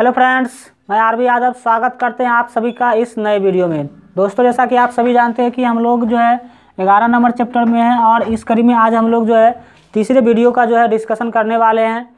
hello friends मैं RB Yadav स्वागत करते हैं आप सभी का इस नए वीडियो में दोस्तों जैसा कि आप सभी जानते हैं कि हम लोग जो है ग्यारह नंबर चैप्टर में हैं और इस कड़ी में आज हम लोग जो है तीसरे वीडियो का जो है डिस्कशन करने वाले हैं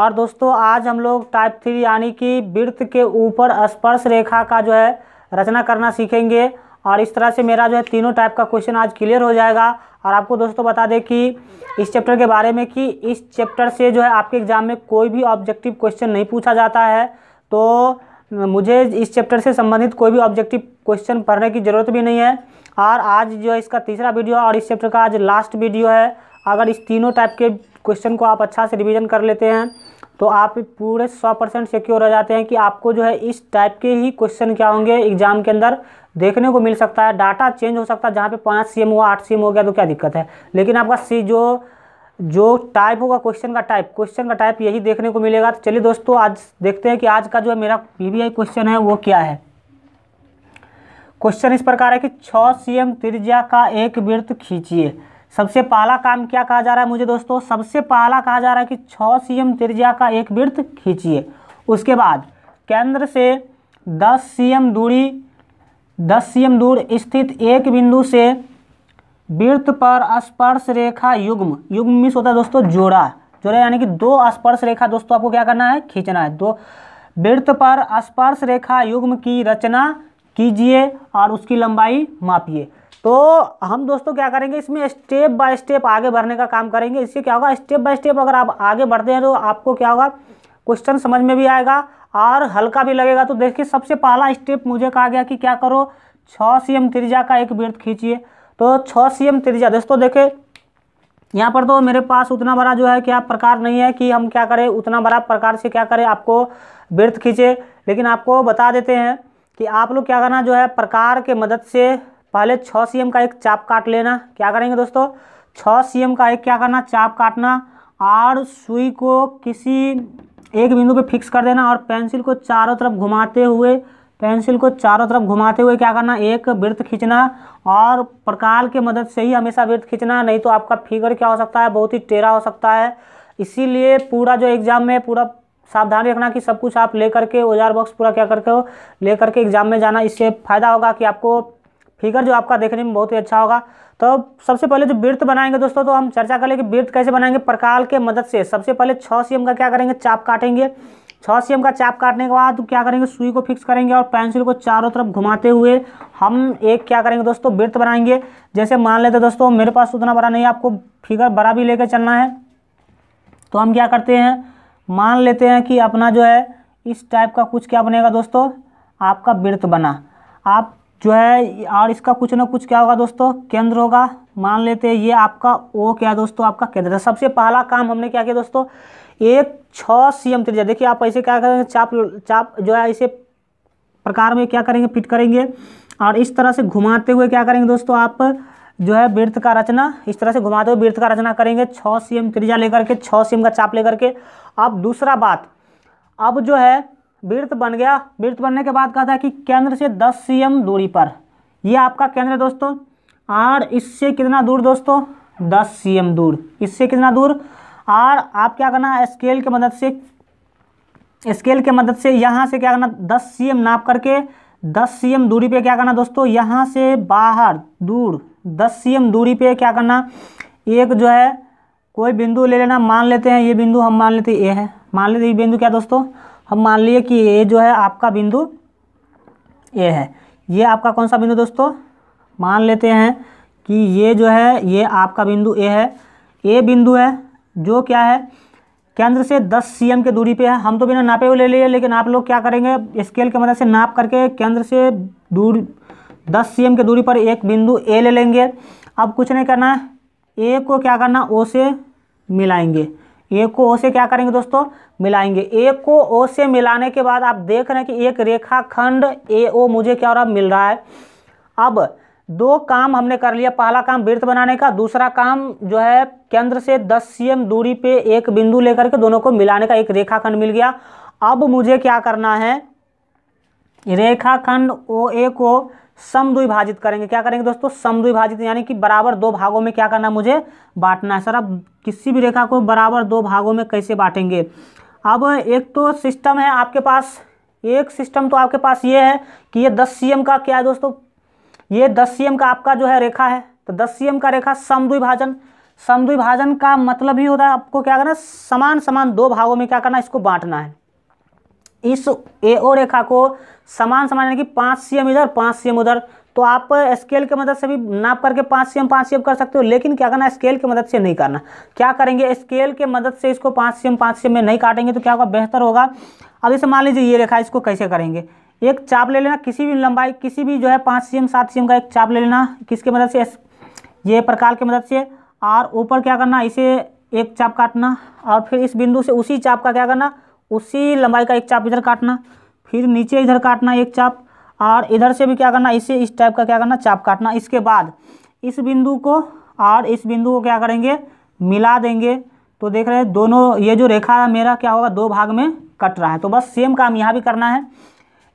और दोस्तों आज हम लोग टाइप थ्री यानी कि वृत्त के ऊपर स्पर्श रेखा का जो है रचना करना सीखेंगे और इस तरह से मेरा जो है तीनों टाइप का क्वेश्चन आज क्लियर हो जाएगा और आपको दोस्तों बता दें कि इस चैप्टर के बारे में कि इस चैप्टर से जो है आपके एग्ज़ाम में कोई भी ऑब्जेक्टिव क्वेश्चन नहीं पूछा जाता है तो मुझे इस चैप्टर से संबंधित कोई भी ऑब्जेक्टिव क्वेश्चन पढ़ने की ज़रूरत भी नहीं है और आज जो है इसका तीसरा वीडियो और इस चैप्टर का आज लास्ट वीडियो है अगर इस तीनों टाइप के क्वेश्चन को आप अच्छा से रिवीजन कर लेते हैं तो आप पूरे सौ परसेंट सिक्योर हो जाते हैं कि आपको जो है इस टाइप के ही क्वेश्चन क्या होंगे एग्जाम के अंदर देखने को मिल सकता है डाटा चेंज हो सकता है जहाँ पे पाँच सी एम हुआ आठ सी एम हो गया तो क्या दिक्कत है लेकिन आपका सी जो जो टाइप होगा क्वेश्चन का टाइप क्वेश्चन का टाइप यही देखने को मिलेगा तो चलिए दोस्तों आज देखते हैं कि आज का जो है मेरा पीबीआई क्वेश्चन है वो क्या है क्वेश्चन इस प्रकार है कि छः सी एम त्रिज्या का एक वृत्त खींचिए सबसे पहला काम क्या कहा जा रहा है मुझे दोस्तों सबसे पहला कहा जा रहा है कि छः सी एम त्रिज्या का एक वृत्त खींचिए उसके बाद केंद्र से दस सी एम दूरी दस सी एम दूर स्थित एक बिंदु से वृत्त पर स्पर्श रेखा युग्म युग्म मिस होता है दोस्तों जोड़ा जोड़ा यानी कि दो स्पर्श रेखा दोस्तों आपको क्या करना है खींचना है दो वृत्त पर स्पर्श रेखा युग्म की रचना कीजिए और उसकी लंबाई मापिए तो हम दोस्तों क्या करेंगे इसमें स्टेप बाय स्टेप आगे बढ़ने का काम करेंगे इससे क्या होगा स्टेप बाय स्टेप अगर आप आगे बढ़ते हैं तो आपको क्या होगा क्वेश्चन समझ में भी आएगा और हल्का भी लगेगा तो देखिए सबसे पहला स्टेप मुझे कहा गया कि क्या करो छः सी एम त्रिजा का एक वृत्त खींचिए तो छः सी एम त्रिज्या दोस्तों देखे यहाँ पर तो मेरे पास उतना बड़ा जो है क्या प्रकार नहीं है कि हम क्या करें उतना बड़ा प्रकार से क्या करें आपको व्यर्थ खींचे लेकिन आपको बता देते हैं कि आप लोग क्या करना जो है प्रकार के मदद से पहले छः सी का एक चाप काट लेना क्या करेंगे दोस्तों छः सी का एक क्या करना चाप काटना और सुई को किसी एक बिंदु पे फिक्स कर देना और पेंसिल को चारों तरफ घुमाते हुए पेंसिल को चारों तरफ घुमाते हुए क्या करना एक वृत्त खींचना और प्रकाल के मदद से ही हमेशा वृत्त खींचना नहीं तो आपका फिगर क्या हो सकता है बहुत ही टेढ़ा हो सकता है इसीलिए पूरा जो एग्ज़ाम में पूरा सावधान रखना कि सब कुछ आप ले करके औजार बॉक्स पूरा क्या करके हो ले करके एग्ज़ाम में जाना इससे फ़ायदा होगा कि आपको फिगर जो आपका देखने में बहुत ही अच्छा होगा तो सबसे पहले जो वृत्त बनाएंगे दोस्तों तो हम चर्चा कर लें कि वृत्त कैसे बनाएंगे प्रकाल के मदद से सबसे पहले छः सी का क्या करेंगे चाप काटेंगे छः सी का चाप काटने के बाद क्या करेंगे सुई को फिक्स करेंगे और पेंसिल को चारों तरफ घुमाते हुए हम एक क्या करेंगे दोस्तों वृत्त बनाएंगे जैसे मान लेते दोस्तों मेरे पास उतना बड़ा नहीं आपको फिगर बड़ा भी लेकर चलना है तो हम क्या करते हैं मान लेते हैं कि अपना जो है इस टाइप का कुछ क्या बनेगा दोस्तों आपका वृत्त बना आप जो है और इसका कुछ ना कुछ क्या होगा दोस्तों केंद्र होगा मान लेते हैं ये आपका ओ क्या दोस्तों आपका केंद्र सबसे पहला काम हमने क्या किया दोस्तों एक छः सी एम त्रिजा देखिए आप ऐसे क्या करेंगे चाप चाप जो है ऐसे प्रकार में क्या करेंगे फिट करेंगे और इस तरह से घुमाते हुए क्या करेंगे दोस्तों आप जो है वृत्त का रचना इस तरह से घुमाते हुए वृत्त का रचना करेंगे छः सी एम त्रिजा लेकर के छः सी एम का चाप लेकर के अब दूसरा बात अब जो है वृत्त बन गया वृत्त बनने के बाद कहता है कि केंद्र से दस सी एम दूरी पर ये आपका केंद्र है दोस्तों और इससे कितना दूर दोस्तों दस सी एम दूर इससे कितना दूर और आप क्या करना स्केल के मदद से स्केल के मदद से यहाँ से क्या करना दस सी एम नाप करके दस सी एम दूरी पे क्या करना दोस्तों यहाँ से बाहर दूर दस सी एम दूरी पे क्या करना एक जो है कोई बिंदु ले लेना मान लेते हैं ये बिंदु हम मान लेते हैं ए है मान लेते ये बिंदु क्या दोस्तों हम मान लिए कि ये जो है आपका बिंदु ए है ये आपका कौन सा बिंदु दोस्तों मान लेते हैं कि ये जो है ये आपका बिंदु ए है ए बिंदु है जो क्या है केंद्र से 10 सीएम के दूरी पे है हम तो बिना नापे हुए ले लिए लेकिन आप लोग क्या करेंगे स्केल के मदद मतलब से नाप करके केंद्र से दूर 10 सीएम के दूरी पर एक बिंदु ए ले लेंगे अब कुछ नहीं करना है ए को क्या करना ओ से मिलाएंगे ए को ओ से क्या करेंगे दोस्तों मिलाएंगे ए को ओ से मिलाने के बाद आप देख रहे हैं कि एक रेखाखंड ए ओ मुझे क्या और मिल रहा है अब दो काम हमने कर लिया पहला काम वृत्त बनाने का दूसरा काम जो है केंद्र से 10 सीएम दूरी पे एक बिंदु लेकर के दोनों को मिलाने का एक रेखाखंड मिल गया अब मुझे क्या करना है रेखाखंड ओ ए को द्विभाजित करेंगे क्या करेंगे दोस्तों द्विभाजित यानी कि बराबर दो भागों में क्या करना मुझे बांटना है सर अब किसी भी रेखा को बराबर दो भागों में कैसे बांटेंगे अब एक तो सिस्टम है आपके पास एक सिस्टम तो आपके पास ये है कि ये दस सी का क्या है दोस्तों ये दस सी का आपका जो है रेखा है तो दस सी का रेखा समद्विभाजन समद्विभाजन का मतलब ही होता है आपको क्या करना समान समान दो भागों में क्या करना इसको बांटना है इस ओ रेखा को समान समान यानी कि पाँच सी इधर पाँच सी उधर तो आप स्केल के मदद से भी नाप करके पाँच सी एम पाँच सी कर सकते हो लेकिन क्या करना स्केल के मदद से नहीं करना क्या करेंगे स्केल के मदद से इसको पाँच सी एम पाँच सी में नहीं काटेंगे तो क्या होगा बेहतर होगा अब इसे मान लीजिए ये रेखा इसको कैसे करेंगे एक चाप ले लेना किसी भी लंबाई किसी भी जो है पाँच सी एम सात सी एम का एक चाप ले लेना किसके मदद से ये प्रकार की मदद से और ऊपर क्या करना इसे एक चाप काटना और फिर इस बिंदु से उसी चाप का क्या करना उसी लंबाई का एक चाप इधर काटना फिर नीचे इधर काटना एक चाप और इधर से भी क्या करना इसे इस टाइप का क्या करना चाप काटना इसके बाद इस बिंदु को और इस बिंदु को क्या करेंगे मिला देंगे तो देख रहे हैं दोनों ये जो रेखा है मेरा क्या होगा दो भाग में कट रहा है तो बस सेम काम यहाँ भी करना है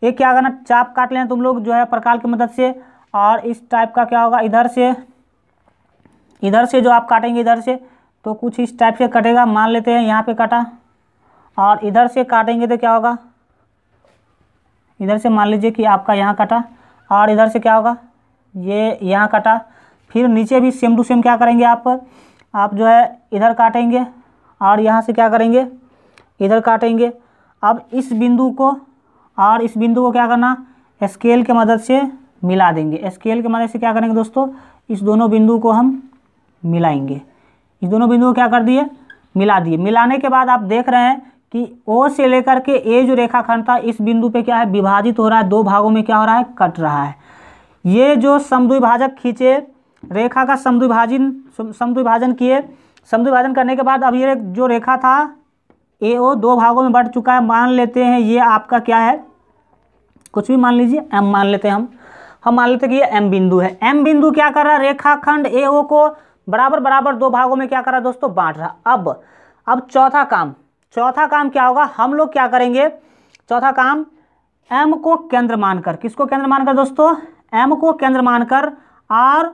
ये क्या करना चाप काट लेना तुम लोग जो है प्रकाल की मदद से और इस टाइप का क्या होगा इधर से इधर से जो आप काटेंगे इधर से तो कुछ इस टाइप से कटेगा मान लेते हैं यहाँ पे काटा और इधर से काटेंगे तो क्या होगा इधर से मान लीजिए कि आपका यहाँ काटा और इधर से क्या होगा ये यहाँ काटा फिर नीचे भी सेम टू सेम क्या करेंगे आप आप जो है इधर काटेंगे और यहाँ से क्या करेंगे इधर काटेंगे अब इस बिंदु को और इस बिंदु को क्या करना स्केल के मदद से मिला देंगे स्केल के मदद से क्या करेंगे दोस्तों इस दोनों बिंदु को हम मिलाएंगे इस दोनों बिंदु को क्या कर दिए मिला दिए मिलाने के बाद आप देख रहे हैं कि ओ से लेकर के ए जो रेखाखंड था इस बिंदु पे क्या है विभाजित हो रहा है दो भागों में क्या हो रहा है कट रहा है ये जो समद्विभाजक खींचे रेखा का समद्विभाजन समद्विभाजन किए समद्विभाजन करने के बाद अब ये जो रेखा था ए ओ दो भागों में बट चुका है मान लेते हैं ये आपका क्या है कुछ भी मान लीजिए एम मान लेते हैं हम हम मान लेते हैं कि ये एम बिंदु है एम बिंदु क्या कर रहा है रेखाखंड ए ओ को बराबर बराबर दो भागों में क्या कर रहा है दोस्तों बांट रहा अब अब चौथा काम चौथा काम क्या होगा हम लोग क्या करेंगे चौथा काम एम को केंद्र मानकर किसको केंद्र मानकर दोस्तों एम को केंद्र मानकर आर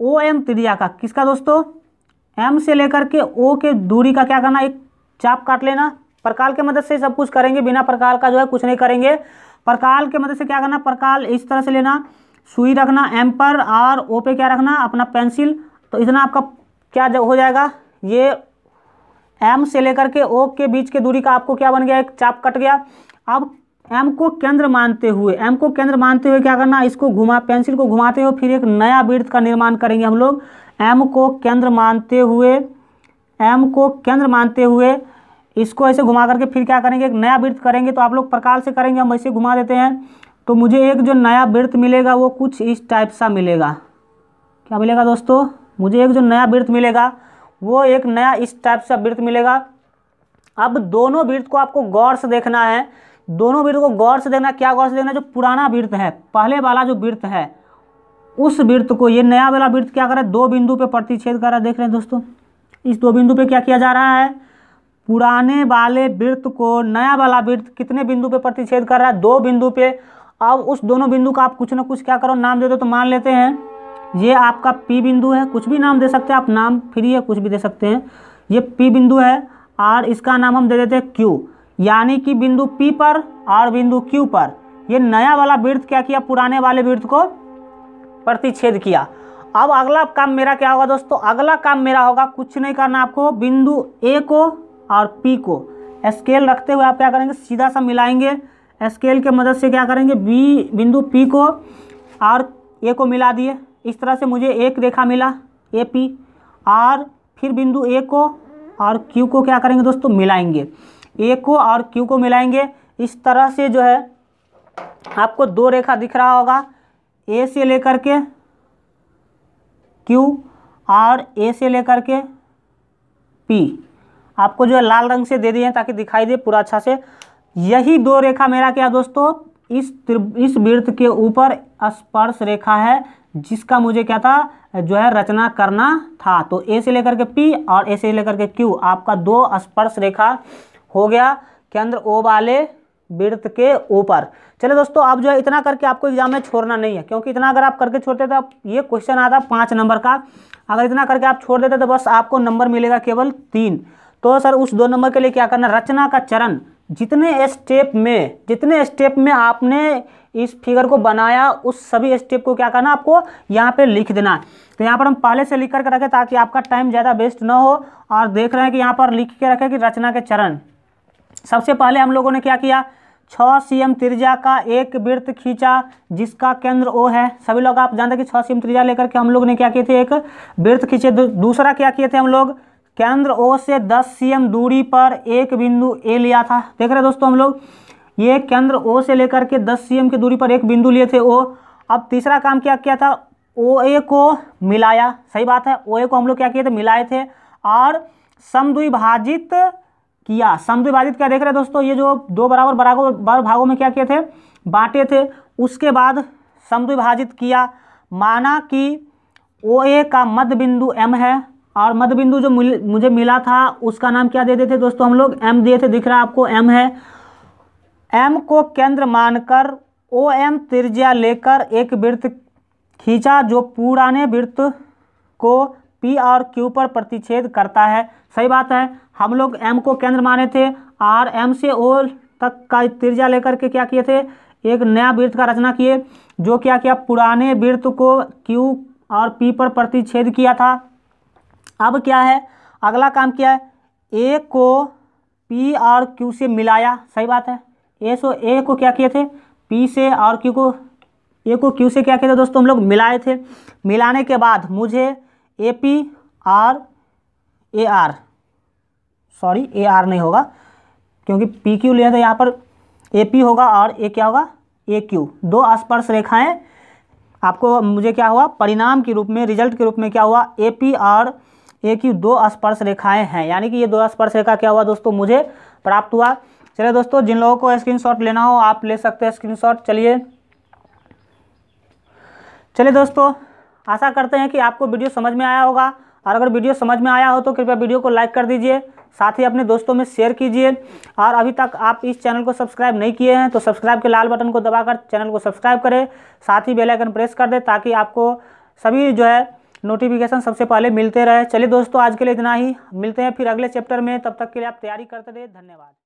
ओ एम त्रिज्या का किसका दोस्तों एम से लेकर के ओ के दूरी का क्या करना एक चाप काट लेना प्रकाल के मदद से सब कुछ करेंगे बिना प्रकाल का जो है कुछ नहीं करेंगे प्रकाल के मदद से क्या करना प्रकाल इस तरह से लेना सुई रखना एम पर और ओ पे क्या रखना अपना पेंसिल तो इतना आपका क्या हो जाएगा ये एम से लेकर के ओ के बीच के दूरी का आपको क्या बन गया एक चाप कट गया अब एम को केंद्र मानते हुए एम को केंद्र मानते हुए क्या करना इसको घुमा पेंसिल को घुमाते हुए फिर एक नया वृत्त का निर्माण करेंगे हम लोग एम को केंद्र मानते हुए एम को केंद्र मानते हुए इसको ऐसे घुमा करके फिर क्या करेंगे एक नया वृत्त करेंगे तो आप लोग प्रकार से करेंगे हम ऐसे घुमा देते हैं तो मुझे एक जो नया वृत्त मिलेगा वो कुछ इस टाइप सा मिलेगा क्या मिलेगा दोस्तों मुझे एक जो नया वृत्त मिलेगा वो एक नया इस टाइप सा वृत्त मिलेगा अब दोनों वृत्त को आपको गौर से देखना है दोनों वृत्त को गौर से देखना क्या गौर से देखना जो पुराना वृत्त है पहले वाला जो वृत्त है उस वृत्त को ये नया वाला वृत्त क्या कर रहा है दो बिंदु पे प्रतिच्छेद कर रहा है देख रहे हैं दोस्तों इस दो बिंदु पे क्या किया जा रहा है पुराने वाले वृत्त को नया वाला वृत्त कितने बिंदु पे प्रतिच्छेद कर रहा है दो बिंदु पे अब उस दोनों बिंदु का आप कुछ ना कुछ क्या करो नाम दे दो तो मान लेते हैं ये आपका पी बिंदु है कुछ भी नाम दे सकते हैं आप नाम फ्री है कुछ भी दे सकते हैं ये पी बिंदु है और इसका नाम हम दे देते हैं क्यू यानी कि बिंदु पी पर और बिंदु क्यू पर ये नया वाला वृत्त क्या किया पुराने वाले वृत्त को प्रतिच्छेद किया अब अगला काम मेरा क्या होगा दोस्तों अगला काम मेरा होगा कुछ नहीं करना आपको बिंदु ए को और पी को स्केल रखते हुए आप क्या करेंगे सीधा सा मिलाएंगे स्केल के मदद से क्या करेंगे बी बिंदु पी को और ए को मिला दिए इस तरह से मुझे एक रेखा मिला ए पी और फिर बिंदु ए को और क्यू को क्या करेंगे दोस्तों मिलाएंगे ए को और क्यू को मिलाएंगे इस तरह से जो है आपको दो रेखा दिख रहा होगा ए से लेकर के क्यू और ए से लेकर के पी आपको जो है लाल रंग से दे दिए हैं ताकि दिखाई दे पूरा अच्छा से यही दो रेखा मेरा क्या दोस्तों इस इस वृत्त के ऊपर स्पर्श रेखा है जिसका मुझे क्या था जो है रचना करना था तो ए से लेकर के पी और ए से लेकर के क्यू आपका दो स्पर्श रेखा हो गया केंद्र ओ वाले वृत्त के ऊपर चले दोस्तों आप जो है इतना करके आपको एग्जाम में छोड़ना नहीं है क्योंकि इतना अगर आप करके छोड़ते तो ये क्वेश्चन आता पाँच नंबर का अगर इतना करके आप छोड़ देते तो बस आपको नंबर मिलेगा केवल तीन तो सर उस दो नंबर के लिए क्या करना रचना का चरण जितने स्टेप में जितने स्टेप में आपने इस फिगर को बनाया उस सभी स्टेप को क्या करना आपको यहाँ पे लिख देना तो यहाँ पर हम पहले से लिख करके रखें ताकि आपका टाइम ज़्यादा वेस्ट ना हो और देख रहे हैं कि यहाँ पर लिख के रखें कि रचना के चरण सबसे पहले हम लोगों ने क्या किया सी सीएम त्रिज्या का एक वृत्त खींचा जिसका केंद्र ओ है सभी लोग आप जानते हैं कि छः सीएम त्रिज्या लेकर के हम लोग ने क्या किए थे एक वृत्त खींचे दूसरा क्या किए थे हम लोग केंद्र ओ से 10 सीएम दूरी पर एक बिंदु ए लिया था देख रहे दोस्तों हम लोग ये केंद्र ओ से लेकर के 10 सीएम की दूरी पर एक बिंदु लिए थे ओ अब तीसरा काम क्या किया था ओ ए को मिलाया सही बात है ओ ए को हम लोग क्या किए थे मिलाए थे और समद्विभाजित किया समद्विभाजित क्या देख रहे हैं दोस्तों ये जो दो बराबर बराबर बार भागों में क्या किए थे बांटे थे उसके बाद समद्विभाजित किया माना कि ओ ए का मध्य बिंदु एम है और मध्य बिंदु जो मुझे मिला था उसका नाम क्या दे देते थे दोस्तों हम लोग एम दिए थे दिख रहा आपको एम है एम को केंद्र मानकर ओ एम त्रिज्या लेकर एक वृत्त खींचा जो पुराने वृत्त को पी और क्यू पर प्रतिच्छेद करता है सही बात है हम लोग एम को केंद्र माने थे आर एम से ओ तक का त्रिज्या लेकर के क्या किए थे एक नया वृत्त का रचना किए जो क्या किया पुराने वृत्त को क्यू और पी पर प्रतिच्छेद किया था अब क्या है अगला काम क्या है ए को पी और क्यू से मिलाया सही बात है ए सो ए को क्या किए थे पी से और क्यू को ए को क्यू से क्या किए थे दोस्तों हम लोग मिलाए थे मिलाने के बाद मुझे A P R A R sorry A R नहीं होगा क्योंकि पी क्यू लिया तो यहाँ पर ए पी होगा और ए क्या होगा ए क्यू दो स्पर्श रेखाएं आपको मुझे क्या हुआ परिणाम के रूप में रिजल्ट के रूप में क्या हुआ ए पी और ए क्यू दो स्पर्श रेखाएं हैं यानी कि ये दो स्पर्श रेखा क्या हुआ दोस्तों मुझे प्राप्त हुआ चलिए दोस्तों जिन लोगों को शॉट लेना हो आप ले सकते हैं शॉट चलिए चलिए दोस्तों आशा करते हैं कि आपको वीडियो समझ में आया होगा और अगर वीडियो समझ में आया हो तो कृपया वीडियो को लाइक कर दीजिए साथ ही अपने दोस्तों में शेयर कीजिए और अभी तक आप इस चैनल को सब्सक्राइब नहीं किए हैं तो सब्सक्राइब के लाल बटन को दबाकर चैनल को सब्सक्राइब करें साथ ही बेल आइकन प्रेस कर दें ताकि आपको सभी जो है नोटिफिकेशन सबसे पहले मिलते रहे चलिए दोस्तों आज के लिए इतना ही मिलते हैं फिर अगले चैप्टर में तब तक के लिए आप तैयारी करते रहे धन्यवाद